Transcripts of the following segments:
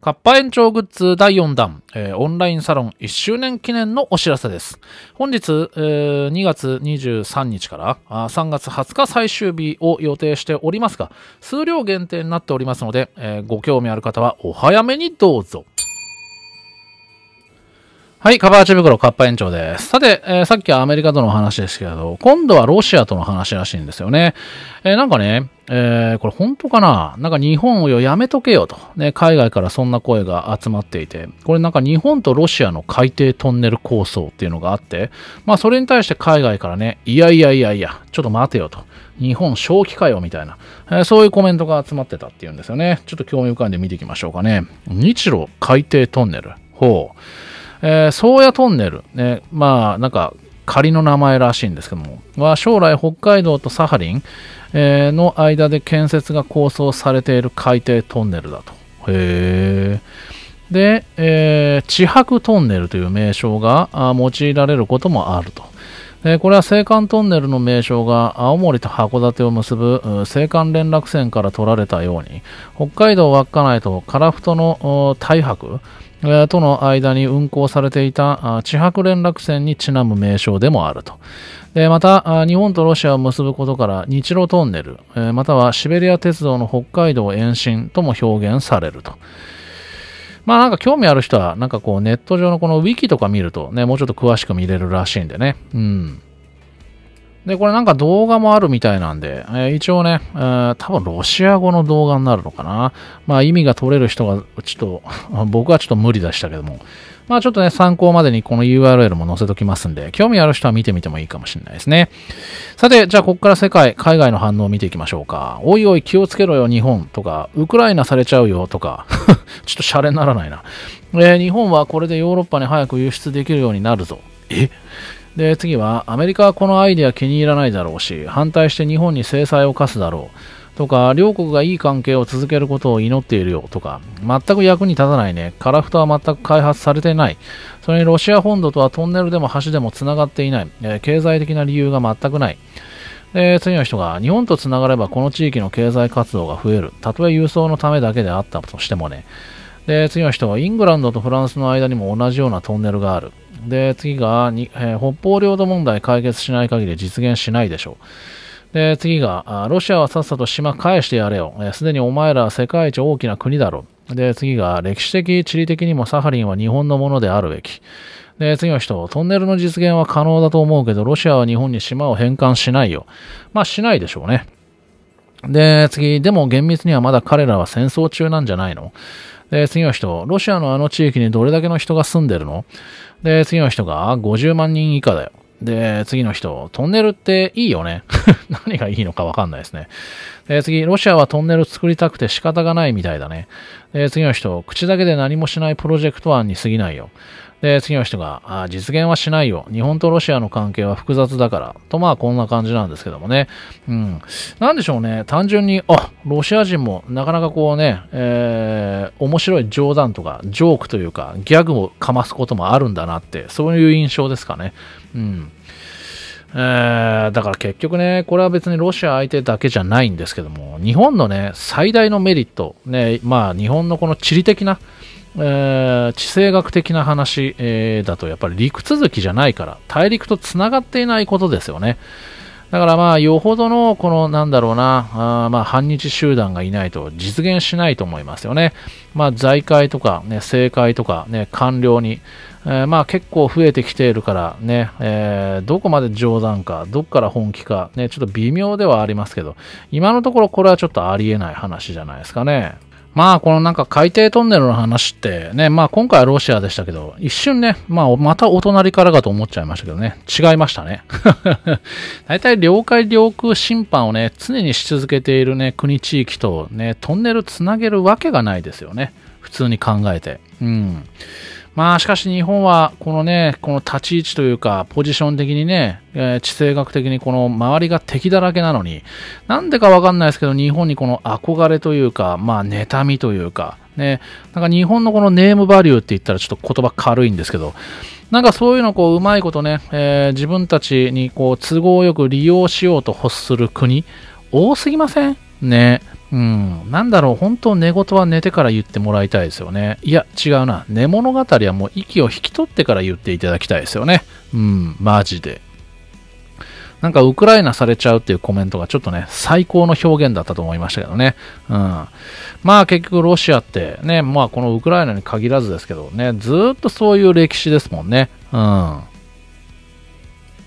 カッパ延長グッズ第4弾、えー、オンラインサロン1周年記念のお知らせです。本日、えー、2月23日からあ3月20日最終日を予定しておりますが、数量限定になっておりますので、えー、ご興味ある方はお早めにどうぞ。はい、カバーチ袋、カッパ園長です。さて、えー、さっきはアメリカとの話ですけれど、今度はロシアとの話らしいんですよね。えー、なんかね、えー、これ本当かななんか日本をやめとけよと、ね、海外からそんな声が集まっていて、これなんか日本とロシアの海底トンネル構想っていうのがあって、まあそれに対して海外からね、いやいやいやいや、ちょっと待てよと、日本正気かよみたいな、えー、そういうコメントが集まってたっていうんですよね。ちょっと興味深いんで見ていきましょうかね。日露海底トンネル。ほう。えー、宗谷トンネル、ね、まあ、なんか、仮の名前らしいんですけども、は将来北海道とサハリン、えー、の間で建設が構想されている海底トンネルだと。へー。で、えー、地白トンネルという名称が用いられることもあると。これは青函トンネルの名称が青森と函館を結ぶ青函連絡船から取られたように北海道稚内と樺太の太白との間に運行されていた地白連絡船にちなむ名称でもあると。また、日本とロシアを結ぶことから日露トンネル、またはシベリア鉄道の北海道延伸とも表現されると。まあなんか興味ある人は、なんかこうネット上のこのウィキとか見るとね、もうちょっと詳しく見れるらしいんでね。うん。で、これなんか動画もあるみたいなんで、えー、一応ね、えー、多分ロシア語の動画になるのかな。まあ意味が取れる人が、ちょっと、僕はちょっと無理でしたけども。まあちょっとね、参考までにこの URL も載せときますんで、興味ある人は見てみてもいいかもしれないですね。さて、じゃあここから世界、海外の反応を見ていきましょうか。おいおい気をつけろよ日本とか、ウクライナされちゃうよとか、ちょっとシャレにならないな。えー、日本はこれでヨーロッパに早く輸出できるようになるぞ。えで、次は、アメリカはこのアイデア気に入らないだろうし、反対して日本に制裁を科すだろう。とか、両国がいい関係を続けることを祈っているよ。とか、全く役に立たないね。カラフトは全く開発されてない。それにロシア本土とはトンネルでも橋でも繋がっていない。え経済的な理由が全くない。で、次の人が、日本と繋がればこの地域の経済活動が増える。たとえ輸送のためだけであったとしてもね。で、次の人はイングランドとフランスの間にも同じようなトンネルがある。で、次がに、えー、北方領土問題解決しない限り実現しないでしょう。で、次が、ロシアはさっさと島返してやれよ。す、で、にお前ら世界一大きな国だろ。で、次が、歴史的、地理的にもサハリンは日本のものであるべき。で、次の人、トンネルの実現は可能だと思うけど、ロシアは日本に島を返還しないよ。まあ、しないでしょうね。で、次、でも厳密にはまだ彼らは戦争中なんじゃないので、次の人、ロシアのあの地域にどれだけの人が住んでるので、次の人が50万人以下だよ。で、次の人、トンネルっていいよね。何がいいのかわかんないですね。で、次、ロシアはトンネル作りたくて仕方がないみたいだね。で、次の人、口だけで何もしないプロジェクト案に過ぎないよ。で、次の人が、あ実現はしないよ。日本とロシアの関係は複雑だから。と、まあ、こんな感じなんですけどもね。うん。なんでしょうね。単純に、あ、ロシア人もなかなかこうね、えー、面白い冗談とか、ジョークというか、ギャグをかますこともあるんだなって、そういう印象ですかね。うん。えー、だから結局ね、これは別にロシア相手だけじゃないんですけども、日本のね、最大のメリット、ね、まあ日本のこの地理的な、えー、地政学的な話、えー、だとやっぱり陸続きじゃないから大陸とつながっていないことですよねだからまあよほどのこのなんだろうなあまあ反日集団がいないと実現しないと思いますよねまあ財界とかね政界とかね官僚に、えー、まあ結構増えてきているからね、えー、どこまで冗談かどこから本気かねちょっと微妙ではありますけど今のところこれはちょっとありえない話じゃないですかねまあ、このなんか海底トンネルの話ってね、まあ今回はロシアでしたけど、一瞬ね、まあまたお隣からかと思っちゃいましたけどね、違いましたね。大体領海領空侵犯をね、常にし続けているね、国地域とね、トンネルつなげるわけがないですよね。普通に考えて。うん。まあしかし日本はこのね、この立ち位置というか、ポジション的にね、えー、地政学的にこの周りが敵だらけなのに、なんでかわかんないですけど、日本にこの憧れというか、まあ妬みというか、ね、なんか日本のこのネームバリューって言ったらちょっと言葉軽いんですけど、なんかそういうのこう、うまいことね、えー、自分たちにこう、都合よく利用しようと欲する国、多すぎませんね。うん、なんだろう、本当、寝言は寝てから言ってもらいたいですよね。いや、違うな、寝物語はもう息を引き取ってから言っていただきたいですよね。うん、マジで。なんか、ウクライナされちゃうっていうコメントがちょっとね、最高の表現だったと思いましたけどね。うん。まあ、結局、ロシアってね、まあ、このウクライナに限らずですけどね、ずっとそういう歴史ですもんね。うん。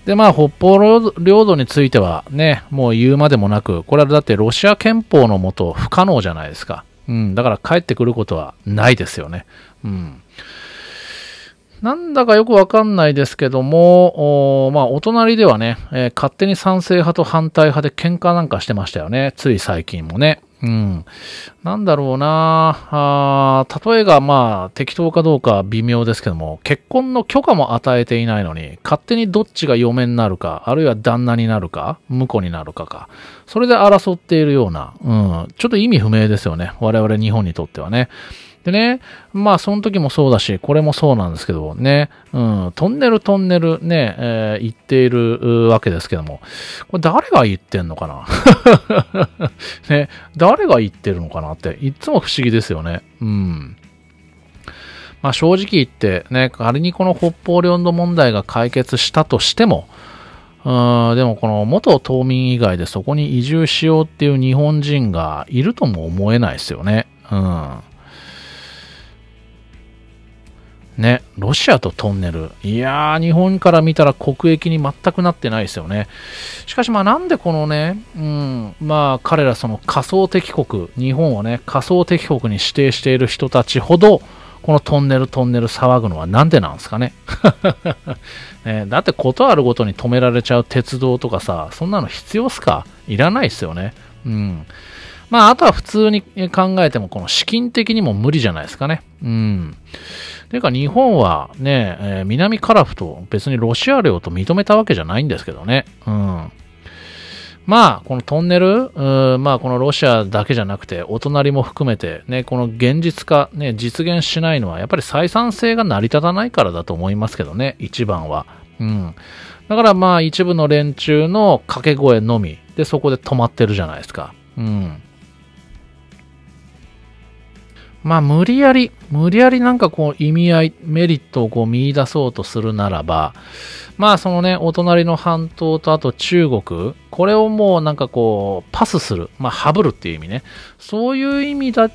で、まあ、北方領土についてはね、もう言うまでもなく、これはだってロシア憲法のもと不可能じゃないですか。うん、だから帰ってくることはないですよね。うん。なんだかよくわかんないですけども、おまあ、お隣ではね、えー、勝手に賛成派と反対派で喧嘩なんかしてましたよね。つい最近もね。うん。なんだろうなあ例えがまあ適当かどうか微妙ですけども、結婚の許可も与えていないのに、勝手にどっちが嫁になるか、あるいは旦那になるか、婿になるかか。それで争っているような、うん。ちょっと意味不明ですよね。我々日本にとってはね。でね、まあその時もそうだし、これもそうなんですけどね、うん、トンネルトンネルね、えー、言っているわけですけども、これ誰が言ってんのかな ね、誰が言ってるのかなって、いつも不思議ですよね。うん。まあ正直言ってね、仮にこの北方領土問題が解決したとしても、うんでもこの元島民以外でそこに移住しようっていう日本人がいるとも思えないですよね。うん。ね、ロシアとトンネル。いやー、日本から見たら国益に全くなってないですよね。しかし、まあ、なんでこのね、うん、まあ、彼らその仮想敵国、日本をね、仮想敵国に指定している人たちほど、このトンネルトンネル騒ぐのはなんでなんですかね ねだってことあるごとに止められちゃう鉄道とかさ、そんなの必要っすかいらないっすよね。うん。まあ、あとは普通に考えても、この資金的にも無理じゃないですかね。うん。ていうか、日本はね、えー、南カラフと別にロシア領と認めたわけじゃないんですけどね。うん。まあ、このトンネル、まあ、このロシアだけじゃなくて、お隣も含めて、ね、この現実化、ね、実現しないのは、やっぱり採算性が成り立たないからだと思いますけどね、一番は。うん。だからまあ、一部の連中の掛け声のみ、で、そこで止まってるじゃないですか。うん。まあ、無理やり、無理やりなんかこう意味合い、メリットをこう見出そうとするならば、まあそのね、お隣の半島とあと中国、これをもうなんかこうパスする、まあハブるっていう意味ね。そういう意味だっ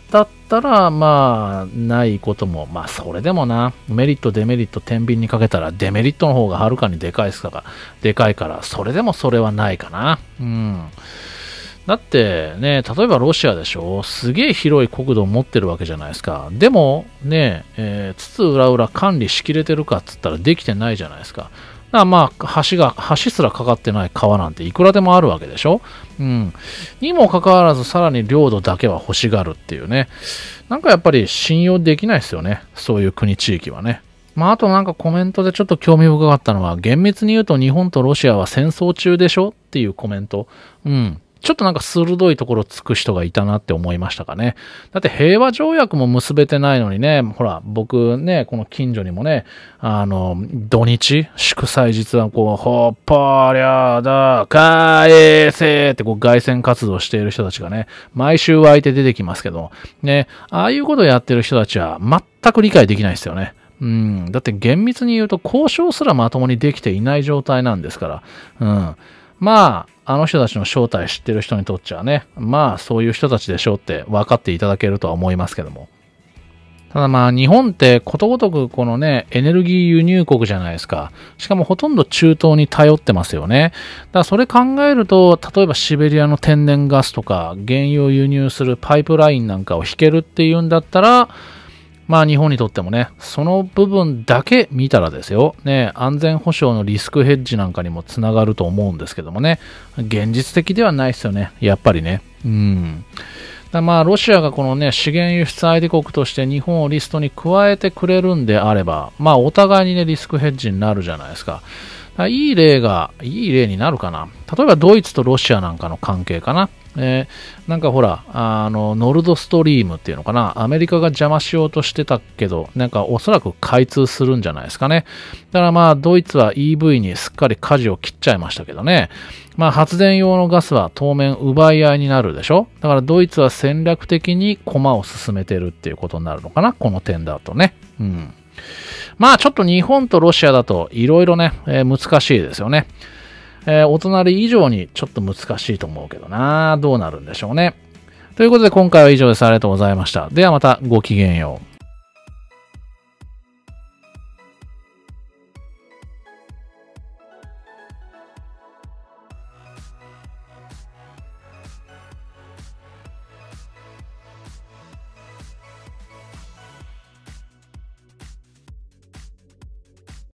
たら、まあないことも、まあそれでもな、メリット、デメリット、天秤にかけたらデメリットの方がはるかにでかいですから、でかいから、それでもそれはないかな。うん。だってね、例えばロシアでしょすげえ広い国土を持ってるわけじゃないですか。でもね、えー、つつ裏裏管理しきれてるかっつったらできてないじゃないですか。だまあ、橋が、橋すらかかってない川なんていくらでもあるわけでしょうん。にもかかわらず、さらに領土だけは欲しがるっていうね。なんかやっぱり信用できないですよね。そういう国地域はね。まあ、あとなんかコメントでちょっと興味深かったのは、厳密に言うと日本とロシアは戦争中でしょっていうコメント。うん。ちょっとなんか鋭いところつく人がいたなって思いましたかね。だって平和条約も結べてないのにね、ほら、僕ね、この近所にもね、あの、土日、祝祭日はこう、ほっぱりゃだ、返せってこう、外旋活動している人たちがね、毎週湧いて出てきますけど、ね、ああいうことをやってる人たちは全く理解できないですよね。うん、だって厳密に言うと交渉すらまともにできていない状態なんですから。うん。まあ、あの人たちの正体知ってる人にとっちゃね、まあ、そういう人たちでしょうって分かっていただけるとは思いますけども。ただまあ、日本ってことごとくこのね、エネルギー輸入国じゃないですか。しかもほとんど中東に頼ってますよね。だからそれ考えると、例えばシベリアの天然ガスとか、原油を輸入するパイプラインなんかを引けるっていうんだったら、まあ日本にとってもね、その部分だけ見たらですよ、ね、安全保障のリスクヘッジなんかにもつながると思うんですけどもね、現実的ではないですよね、やっぱりね。うん。だまあロシアがこのね、資源輸出相手国として日本をリストに加えてくれるんであれば、まあお互いにね、リスクヘッジになるじゃないですか。いい例が、いい例になるかな。例えばドイツとロシアなんかの関係かな。えー、なんかほら、あの、ノルドストリームっていうのかな、アメリカが邪魔しようとしてたけど、なんかおそらく開通するんじゃないですかね。だからまあ、ドイツは EV にすっかり舵を切っちゃいましたけどね。まあ、発電用のガスは当面奪い合いになるでしょだからドイツは戦略的に駒を進めてるっていうことになるのかなこの点だとね。うん。まあ、ちょっと日本とロシアだといろいろね、えー、難しいですよね。えー、お隣以上にちょっと難しいと思うけどな。どうなるんでしょうね。ということで今回は以上です。ありがとうございました。ではまたごきげんよう。